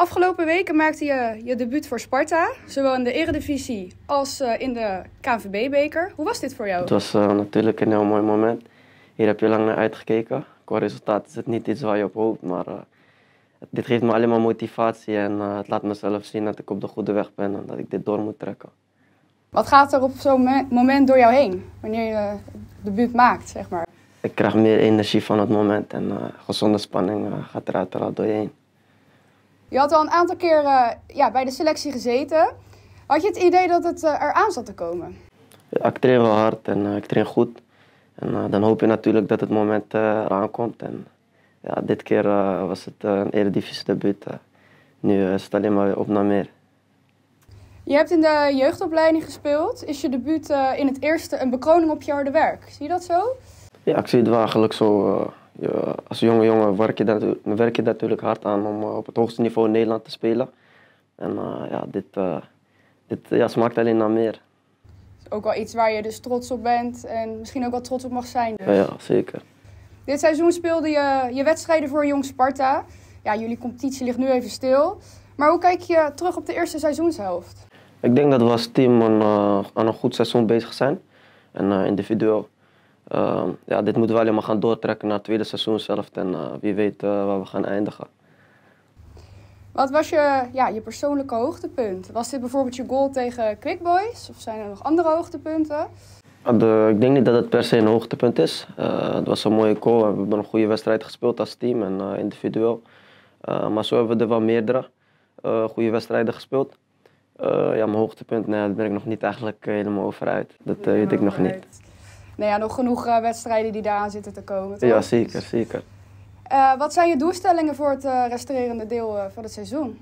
Afgelopen weken maakte je je debuut voor Sparta, zowel in de Eredivisie als eh, in de KNVB-beker. Hoe was dit voor jou? Het was eh, natuurlijk een heel mooi moment. Hier heb je lang naar uitgekeken. Qua resultaat is het niet iets waar je op hoopt, maar eh, dit geeft me allemaal motivatie en het laat mezelf zien dat ik op de goede weg ben en dat ik dit door moet trekken. Wat gaat er op zo'n moment door jou heen, wanneer je het debuut maakt, zeg maar? Ik krijg meer energie van het moment en gezonde spanning gaat er uiteraard door je heen. Je had al een aantal keer eh, ja, bij de selectie gezeten. Had je het idee dat het eh, eraan zat te komen? ik train wel hard en eh, ik train goed. En dan hoop je natuurlijk dat het moment eraan komt. En ja, dit keer was het een eredivisie debuut. nu is het alleen maar op naar meer. Je hebt in de jeugdopleiding gespeeld. Is je debuut in het eerste een bekroning op je harde werk? Zie je dat zo? Ja, ik zie het wel eigenlijk zo ja, als jonge jongen werk je, daar werk je natuurlijk hard aan om eh, op het hoogste niveau in Nederland te spelen. En eh, ja, dit, eh, dit ja, smaakt alleen naar meer. Ook wel iets waar je dus trots op bent en misschien ook wel trots op mag zijn. Dus. Ja, ja, zeker. Dit seizoen speelde je je wedstrijden voor Jong Sparta. Ja, jullie competitie ligt nu even stil. Maar hoe kijk je terug op de eerste seizoenshelft? Ik denk dat we als team aan een goed seizoen bezig zijn. En individueel Ehm, ja, dit moeten we alleen maar gaan doortrekken naar het tweede seizoen zelf. En eh, wie weet eh, waar we gaan eindigen. Wat was je, ja, je persoonlijke hoogtepunt? Was dit bijvoorbeeld je goal tegen Quick Boys? Of zijn er nog andere hoogtepunten? Ah, de, ik denk niet dat het per se een hoogtepunt is. Eh, het was een mooie goal. We hebben een goede wedstrijd gespeeld als team en individueel. maar zo hebben we er wel meerdere goede wedstrijden gespeeld. ja, mijn hoogtepunt, nee, daar ben ik nog niet eigenlijk helemaal over uit. Dat weet ik nog niet nou ja, nog genoeg eh, wedstrijden die aan zitten te komen. Ja, zeker, zeker. Eh, wat zijn je doelstellingen voor het eh, restaurerende deel van het seizoen?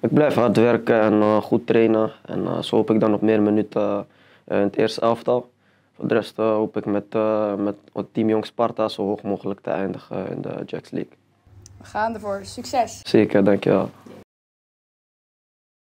Ik blijf hard werken en goed trainen. En zo hoop ik dan op meer minuten in het eerste elftal. Voor de rest hoop ik met, met het team Jong Sparta zo hoog mogelijk te eindigen in de Jacks League. We gaan ervoor. Succes! Zeker, dankjewel.